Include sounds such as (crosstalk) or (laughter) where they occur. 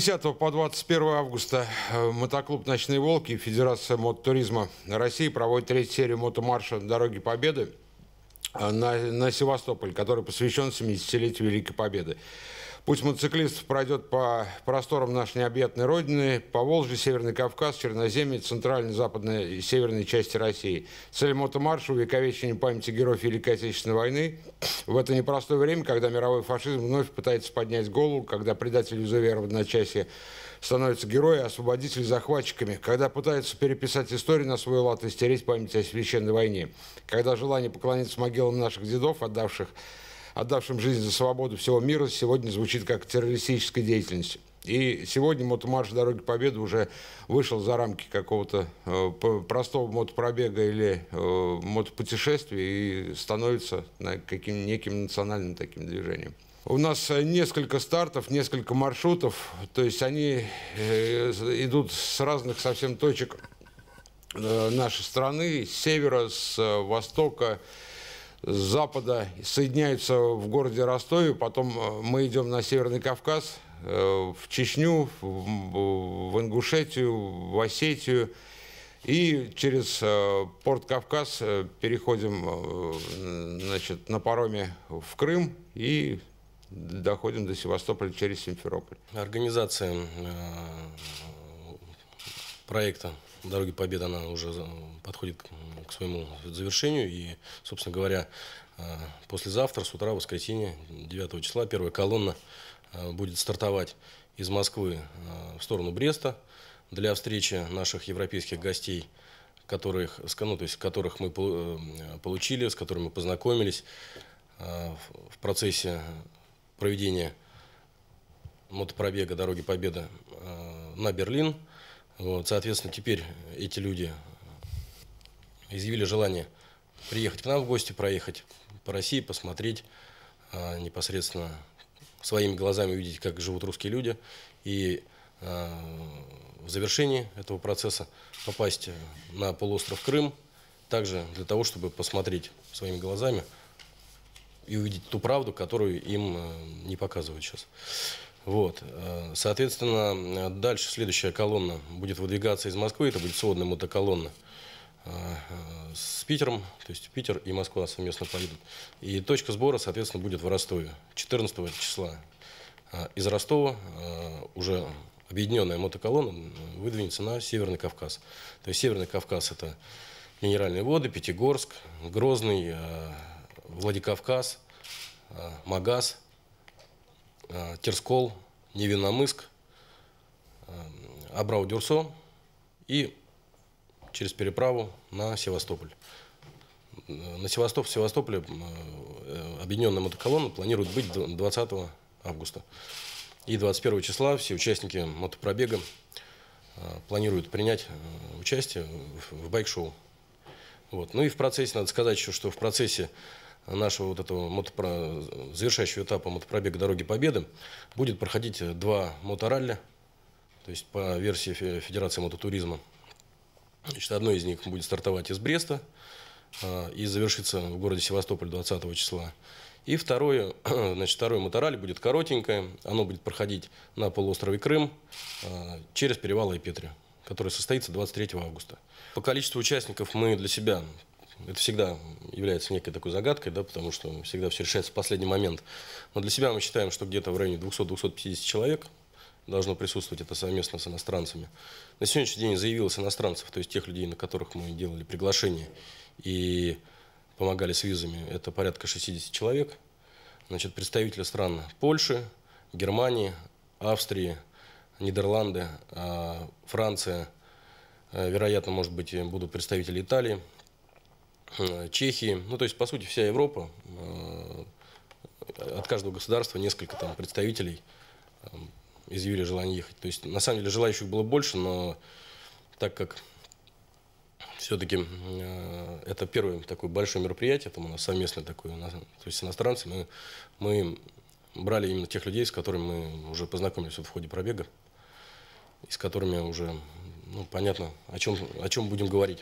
10 по 21 августа э, мотоклуб «Ночные волки» и Федерация мототуризма России проводит третью серию мотомарша «Дороги Победы» э, на, на Севастополь, который посвящен 70-летию Великой Победы. Путь мотоциклистов пройдет по просторам нашей необъятной родины, по Волжье, Северный Кавказ, Черноземье, центральной, западной и северной части России. Цель мотомарша – увековечение памяти героев Великой Отечественной войны. В это непростое время, когда мировой фашизм вновь пытается поднять голову, когда предатели Изувера в одночасье становятся герои, освободители захватчиками, когда пытаются переписать историю на свой лад и стереть память о священной войне, когда желание поклониться могилам наших дедов, отдавших отдавшим жизнь за свободу всего мира, сегодня звучит как террористическая деятельность. И сегодня мотомарш «Дороги Победы» уже вышел за рамки какого-то э, простого мотопробега или э, мотопутешествия и становится каким неким национальным таким движением. У нас несколько стартов, несколько маршрутов, то есть они э, идут с разных совсем точек э, нашей страны, с севера, с э, востока, запада соединяются в городе Ростове, потом э, мы идем на Северный Кавказ, э, в Чечню, в Ингушетию, в Осетию. И через э, порт Кавказ переходим значит, на пароме в Крым и доходим до Севастополя через Симферополь. Организация проекта дороги Победы она уже э, подходит к своему завершению. И, собственно говоря, э, послезавтра, с утра, воскресенье, 9 числа, первая колонна э, будет стартовать из Москвы в сторону Бреста для встречи наших европейских гостей, которых, ну, то есть, которых мы получили, с которыми мы познакомились в процессе проведения мотопробега «Дороги Победы» на Берлин – вот, соответственно, теперь э, эти люди изъявили желание приехать к нам в гости, проехать по России, посмотреть а, непосредственно своими глазами увидеть, как живут русские люди, и а, в завершении этого процесса попасть э, на полуостров Крым, также для того, чтобы посмотреть своими глазами и увидеть ту правду, которую им э, не показывают сейчас. Вот. Э, соответственно, э, дальше следующая колонна будет выдвигаться из Москвы. Это будет сводная мотоколонна э, с Питером. То есть Питер и Москва совместно поедут. И точка сбора, соответственно, будет в Ростове 14 числа. Из Ростова уже объединенная мотоколонна выдвинется на Северный Кавказ. То есть Северный Кавказ – это Минеральные воды, Пятигорск, Грозный, Владикавказ, Магаз – Э, Терскол, Невиномыск, э, Абрау-Дюрсо и через переправу на Севастополь. Э, на Севастоп, в Севастополе объединенная мотоколонна планирует быть 20 августа. И 21 числа все участники мотопробега планируют принять участие в байк-шоу. Вот. Ну и в процессе, надо сказать еще, что в процессе нашего вот этого мотопро... завершающего этапа мотопробега «Дороги Победы» будет проходить э, два моторалли, то есть по версии Федерации мототуризма. Значит, одно из них будет стартовать из Бреста э, и завершится в городе Севастополь 20 числа. И второе, (clears throat) значит, второе моторалли будет коротенькое, оно будет проходить на полуострове Крым э, через перевал Айпетри, который состоится 23 августа. По количеству участников мы для себя это всегда является некой такой загадкой, да, потому что всегда все решается в последний момент. Но для себя мы считаем, что где-то в районе 200-250 человек должно присутствовать это совместно с иностранцами. На сегодняшний день заявилось иностранцев, то есть тех людей, на которых мы делали приглашение и помогали с визами, это порядка 60 человек. Значит, представители стран Польши, Германии, Австрии, Нидерланды, а, Франция, а, вероятно, может быть, будут представители Италии, Э, Чехии, ну то есть по сути вся Европа, э, от каждого государства несколько там представителей эм, изъявили желание ехать. То есть на самом деле желающих было больше, но так как все-таки э, это первое такое большое мероприятие, там у нас совместное такое, то есть иностранцы мы, мы брали именно тех людей, с которыми мы уже познакомились вот в ходе пробега, и с которыми уже ну, понятно, о чем, о чем будем говорить.